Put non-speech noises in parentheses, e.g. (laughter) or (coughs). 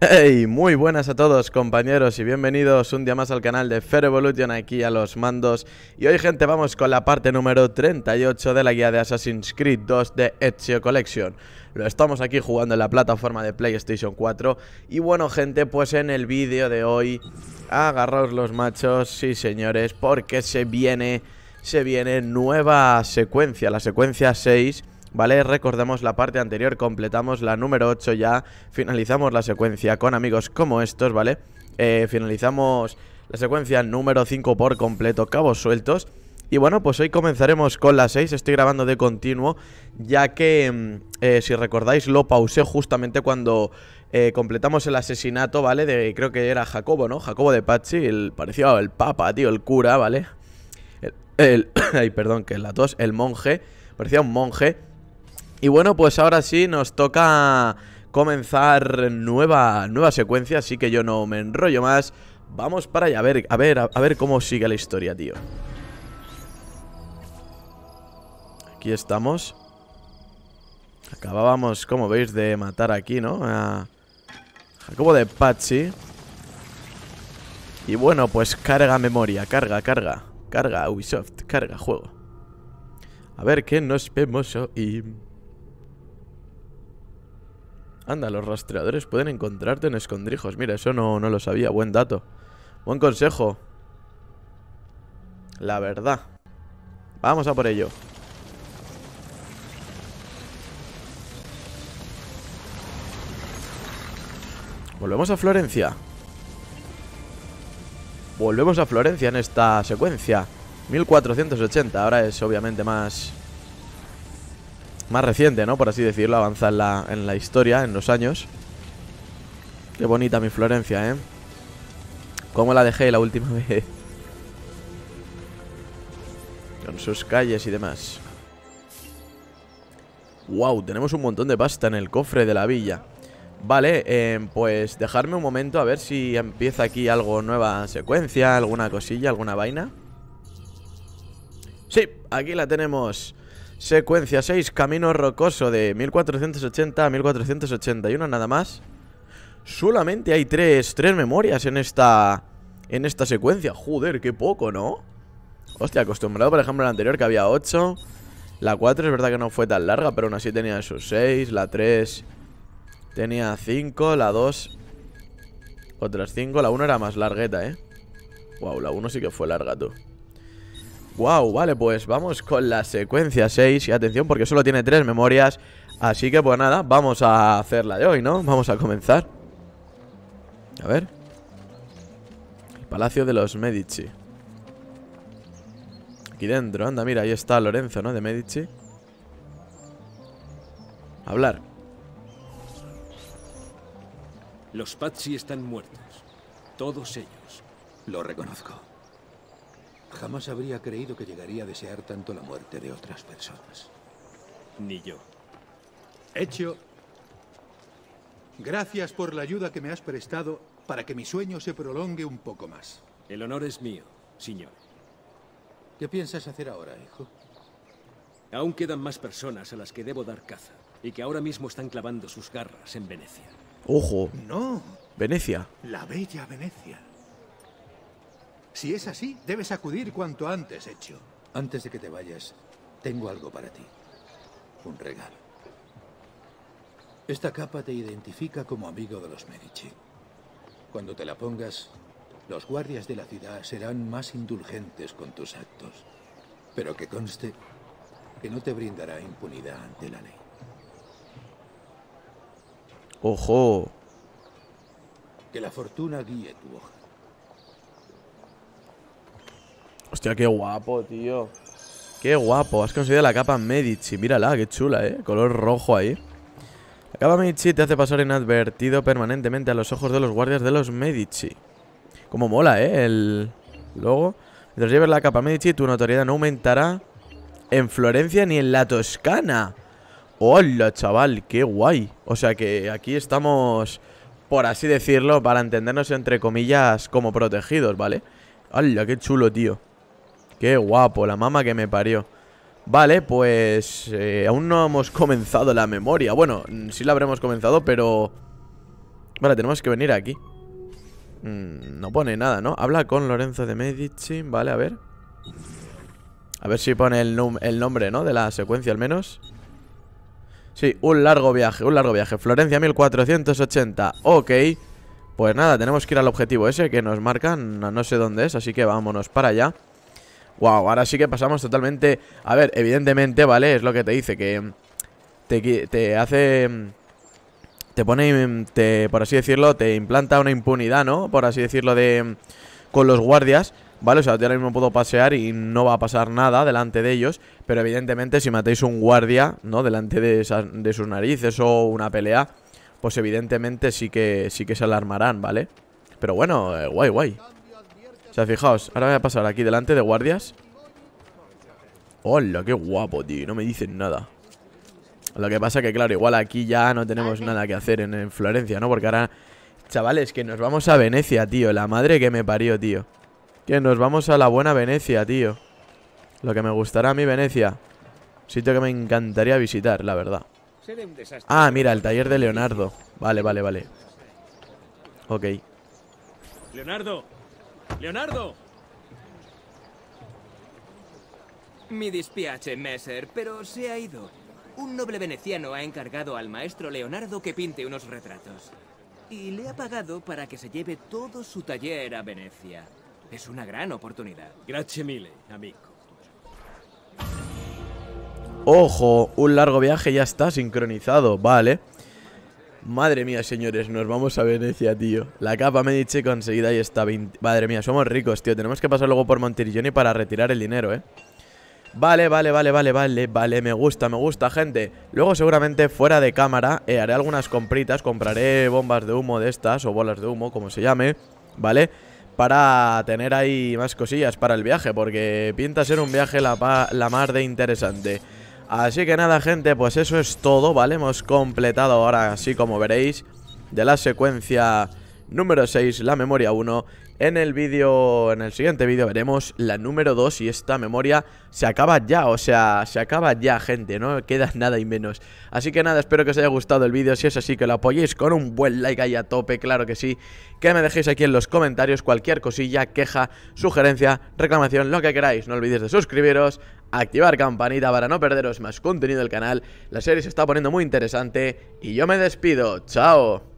Hey, muy buenas a todos compañeros y bienvenidos un día más al canal de Fair Evolution aquí a los mandos Y hoy gente vamos con la parte número 38 de la guía de Assassin's Creed 2 de Ezio Collection Lo estamos aquí jugando en la plataforma de PlayStation 4 Y bueno gente, pues en el vídeo de hoy, agarraos los machos, sí señores, porque se viene, se viene nueva secuencia, la secuencia 6 ¿vale? recordemos la parte anterior, completamos la número 8 ya, finalizamos la secuencia con amigos como estos, ¿vale? Eh, finalizamos la secuencia número 5 por completo, cabos sueltos. Y bueno, pues hoy comenzaremos con la 6, estoy grabando de continuo, ya que, mm, eh, si recordáis, lo pausé justamente cuando eh, completamos el asesinato, ¿vale? De, creo que era Jacobo, ¿no? Jacobo de Pachi, parecía el papa, tío, el cura, ¿vale? El, (coughs) ay, perdón, que es la tos, el monje, parecía un monje, y bueno, pues ahora sí nos toca comenzar nueva, nueva secuencia, así que yo no me enrollo más. Vamos para allá, a ver, a ver, a ver cómo sigue la historia, tío. Aquí estamos. Acabábamos, como veis, de matar aquí, ¿no? A Jacobo de Pachi Y bueno, pues carga memoria, carga, carga. Carga Ubisoft, carga juego. A ver qué nos vemos hoy. Anda, los rastreadores pueden encontrarte en escondrijos. Mira, eso no, no lo sabía. Buen dato. Buen consejo. La verdad. Vamos a por ello. Volvemos a Florencia. Volvemos a Florencia en esta secuencia. 1480. Ahora es obviamente más más reciente, ¿no? Por así decirlo, avanza en la, historia, en los años. Qué bonita mi Florencia, ¿eh? ¿Cómo la dejé la última (laughs) vez? Con sus calles y demás. Wow, tenemos un montón de pasta en el cofre de la villa. Vale, em, pues dejarme un momento a ver si empieza aquí algo, nueva secuencia, alguna cosilla, alguna vaina. Sí, aquí la tenemos. Secuencia 6, camino rocoso de 1480 a 1481 nada más Solamente hay 3 3 memorias en esta, secuencia Joder, qué poco, ¿no? Hostia, acostumbrado por ejemplo a la anterior que había 8 La 4 es verdad que no fue tan larga, pero aún así tenía sus 6 La 3 tenía 5, la 2 otras 5 La 1 era más largueta, ¿eh? Wow, la 1 sí que fue larga, tú Wow, vale, pues vamos con la secuencia 6 Y atención porque solo tiene 3 memorias Así que pues nada, vamos a hacerla de hoy, ¿no? Vamos a comenzar A ver El Palacio de los Medici Aquí dentro, anda, mira, ahí está Lorenzo, ¿no? De Medici Hablar Los Pazzi están muertos Todos ellos Lo reconozco Jamás habría creído que llegaría a desear tanto la muerte de otras personas. Ni yo. Hecho. Gracias por la ayuda que me has prestado para que mi sueño se prolongue un poco más. El honor es mío, señor. ¿Qué piensas hacer ahora, hijo? Aún quedan más personas a las que debo dar caza y que ahora mismo están clavando sus garras en Venecia. ¡Ojo! ¡No! Venecia. La bella Venecia. Si es así, debes acudir cuanto antes, hecho. Antes de que te vayas, tengo algo para ti. Un regalo. Esta capa te identifica como amigo de los Medici. Cuando te la pongas, los guardias de la ciudad serán más indulgentes con tus actos. Pero que conste que no te brindará impunidad ante la ley. ¡Ojo! Que la fortuna guíe tu hoja. qué guapo, tío. Qué guapo. Has conseguido la capa Medici. Mírala, qué chula, ¿eh? Color rojo ahí. La capa Medici te hace pasar inadvertido permanentemente a los ojos de los guardias de los Medici. Como mola, ¿eh? El logo. Mientras lleves la capa Medici, tu notoriedad no aumentará en Florencia ni en la Toscana. ¡Hola, chaval! ¡Qué guay! O sea que aquí estamos, por así decirlo, para entendernos entre comillas, como protegidos, ¿vale? Hola, qué chulo, tío! Qué guapo, la mamá que me parió. Vale, pues eh, aún no hemos (laughs) comenzado la memoria. Bueno, mm, sí la habremos comenzado, pero... Vale, tenemos que venir aquí. Mm, no pone nada, ¿no? Habla con Lorenzo de Medici. Vale, a ver. A ver si pone el, el nombre, ¿no? De la secuencia al menos. Sí, un largo viaje, un largo viaje. Florencia 1480. Ok. Pues nada, tenemos que ir al objetivo ese que nos marcan. No sé dónde es, así que vámonos para allá. Wow, ahora sí que pasamos totalmente... A ver, evidentemente, ¿vale? Es lo que te dice, que te, hace... Te pone, te, por así decirlo, te implanta una impunidad, ¿no? Por así decirlo, de con los guardias, ¿vale? O sea, yo ahora mismo puedo pasear y no va a pasar nada delante de ellos, pero evidentemente si matéis un guardia, ¿no? Delante de, de sus narices o una pelea, pues evidentemente sí que, sí que se alarmarán, ¿vale? Pero bueno, eh, guay, guay. O sea, fijaos, ahora me voy a pasar aquí delante de guardias Hola, qué guapo, tío, no me dicen nada Lo que pasa que, claro, igual aquí ya no tenemos nada que hacer en, en Florencia, ¿no? Porque ahora, chavales, que nos vamos a Venecia, tío La madre que me parió, tío Que nos vamos a la buena Venecia, tío Lo que me gustará a mí Venecia Sitio que me encantaría visitar, la verdad Ah, mira, el taller de Leonardo Vale, vale, vale Ok Leonardo, ¡Leonardo! Mi dispiace, Messer, pero se ha ido. Un noble veneciano ha encargado al maestro Leonardo que pinte unos retratos. Y le ha pagado para que se lleve todo su taller a Venecia. Es una gran oportunidad. Gracias, mille, amigo. Ojo, un largo viaje ya está sincronizado, vale. Madre mía, señores, nos vamos a Venecia, tío. La capa Medici conseguida y está Madre mía, somos ricos, tío. Tenemos que pasar luego por Montirilloni para retirar el dinero, ¿eh? Vale, vale, vale, vale, vale, vale, me gusta, me gusta, gente Luego seguramente fuera de cámara eh, haré algunas compritas Compraré bombas de humo de estas o bolas de humo, como se llame ¿Vale? Para tener ahí más cosillas para el viaje Porque pinta ser un viaje la, la mar de interesante Así que nada, gente, pues eso es todo, ¿vale? Hemos completado ahora, así como veréis, de la secuencia número 6, la memoria 1. En el vídeo, en el siguiente vídeo veremos la número 2 y esta memoria se acaba ya, o sea, se acaba ya, gente, no queda nada y menos. Así que nada, espero que os haya gustado el vídeo, si es así que lo apoyéis con un buen like ahí a tope, claro que sí. Que me dejéis aquí en los comentarios cualquier cosilla, queja, sugerencia, reclamación, lo que queráis. No olvidéis de suscribiros, activar campanita para no perderos más contenido del canal. La serie se está poniendo muy interesante y yo me despido. ¡Chao!